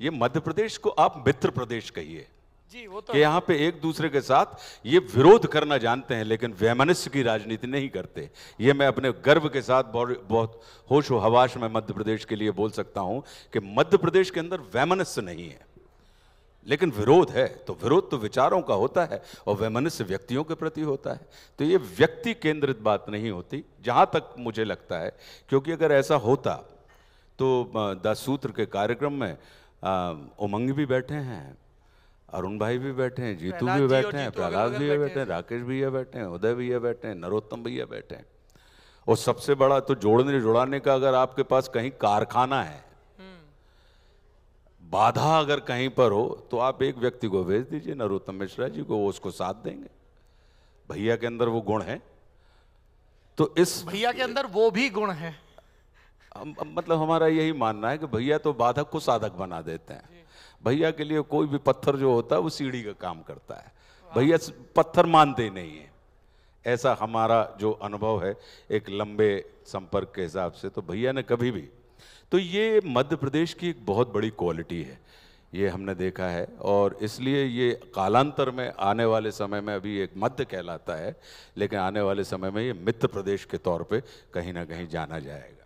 ये मध्य प्रदेश को आप मित्र प्रदेश कहिए जी वो तो कि यहाँ पे एक दूसरे के साथ ये विरोध करना जानते हैं लेकिन वैमनस्य की राजनीति नहीं करते ये मैं अपने गर्व के साथ बहुत बहुत होश हवाश में मध्य प्रदेश के लिए बोल सकता हूँ कि मध्य प्रदेश के अंदर वैमनस्य नहीं है लेकिन विरोध है तो विरोध तो विचारों का होता है और वैमनस्य व्यक्तियों के प्रति होता है तो ये व्यक्ति केंद्रित बात नहीं होती जहाँ तक मुझे लगता है क्योंकि अगर ऐसा होता तो सूत्र के कार्यक्रम में उमंग भी बैठे हैं अरुण भाई भी बैठे हैं जीतू भी बैठे हैं प्रहलाद भैया बैठे हैं राकेश भैया बैठे हैं उदय भैया बैठे हैं नरोत्तम भैया बैठे हैं और सबसे बड़ा तो जोड़ने जुड़ाने का अगर आपके पास कहीं कारखाना है हम्म। बाधा अगर कहीं पर हो तो आप एक व्यक्ति को भेज दीजिए नरोत्तम मिश्रा जी को वो उसको साथ देंगे भैया के अंदर वो गुण है तो इस भैया के अंदर वो भी गुण है मतलब हमारा यही मानना है कि भैया तो बाधक को साधक बना देते हैं भैया के लिए कोई भी पत्थर जो होता है वो सीढ़ी का काम करता है भैया पत्थर मानते नहीं है ऐसा हमारा जो अनुभव है एक लंबे संपर्क के हिसाब से तो भैया ने कभी भी तो ये मध्य प्रदेश की एक बहुत बड़ी क्वालिटी है ये हमने देखा है और इसलिए ये कालांतर में आने वाले समय में अभी एक मध्य कहलाता है लेकिन आने वाले समय में ये मित्र प्रदेश के तौर पे कहीं ना कहीं जाना जाएगा